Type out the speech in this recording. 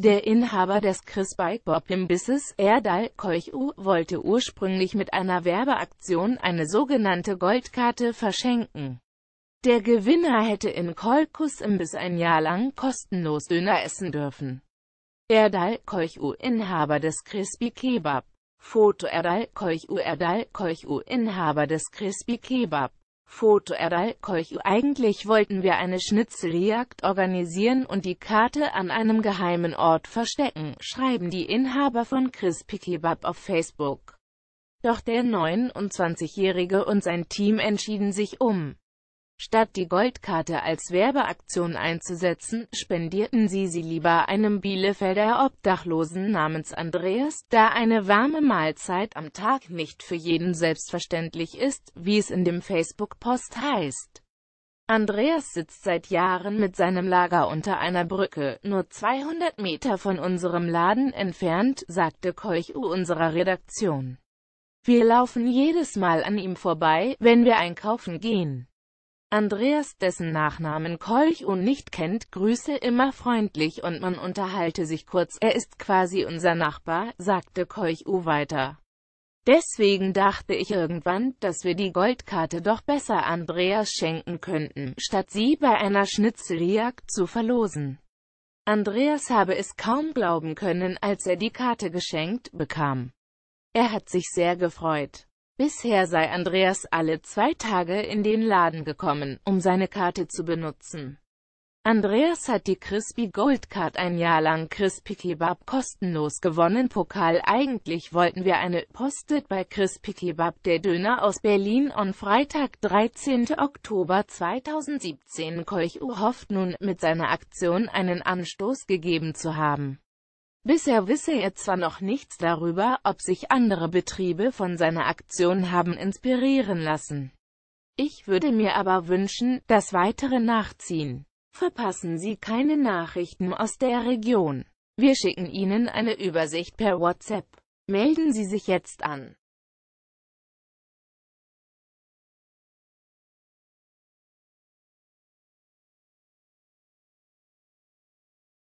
Der Inhaber des Chris Bike Bob Imbisses, Erdal Keuchu, wollte ursprünglich mit einer Werbeaktion eine sogenannte Goldkarte verschenken. Der Gewinner hätte in Kolkus Imbiss ein Jahr lang kostenlos Döner essen dürfen. Erdal Keuchu, Inhaber des Crispy Kebab. Foto Erdal Keuchu, Erdal Keuchu, Inhaber des Crispy Kebab. Foto Erdal Kolch Eigentlich wollten wir eine Schnitzeljagd organisieren und die Karte an einem geheimen Ort verstecken, schreiben die Inhaber von Crispy Kebab auf Facebook. Doch der 29-Jährige und sein Team entschieden sich um Statt die Goldkarte als Werbeaktion einzusetzen, spendierten sie sie lieber einem Bielefelder Obdachlosen namens Andreas, da eine warme Mahlzeit am Tag nicht für jeden selbstverständlich ist, wie es in dem Facebook-Post heißt. Andreas sitzt seit Jahren mit seinem Lager unter einer Brücke, nur 200 Meter von unserem Laden entfernt, sagte Kolchu unserer Redaktion. Wir laufen jedes Mal an ihm vorbei, wenn wir einkaufen gehen. Andreas, dessen Nachnamen Kolch und nicht kennt, grüße immer freundlich und man unterhalte sich kurz, er ist quasi unser Nachbar, sagte Kolch U weiter. Deswegen dachte ich irgendwann, dass wir die Goldkarte doch besser Andreas schenken könnten, statt sie bei einer Schnitzeljagd zu verlosen. Andreas habe es kaum glauben können, als er die Karte geschenkt bekam. Er hat sich sehr gefreut. Bisher sei Andreas alle zwei Tage in den Laden gekommen, um seine Karte zu benutzen. Andreas hat die Crispy Gold Card ein Jahr lang Crispy Kebab kostenlos gewonnen. Pokal Eigentlich wollten wir eine Postet bei Crispy Kebab der Döner aus Berlin on Freitag 13. Oktober 2017 Kolch hofft nun, mit seiner Aktion einen Anstoß gegeben zu haben. Bisher wisse er zwar noch nichts darüber, ob sich andere Betriebe von seiner Aktion haben inspirieren lassen. Ich würde mir aber wünschen, dass weitere nachziehen. Verpassen Sie keine Nachrichten aus der Region. Wir schicken Ihnen eine Übersicht per WhatsApp. Melden Sie sich jetzt an.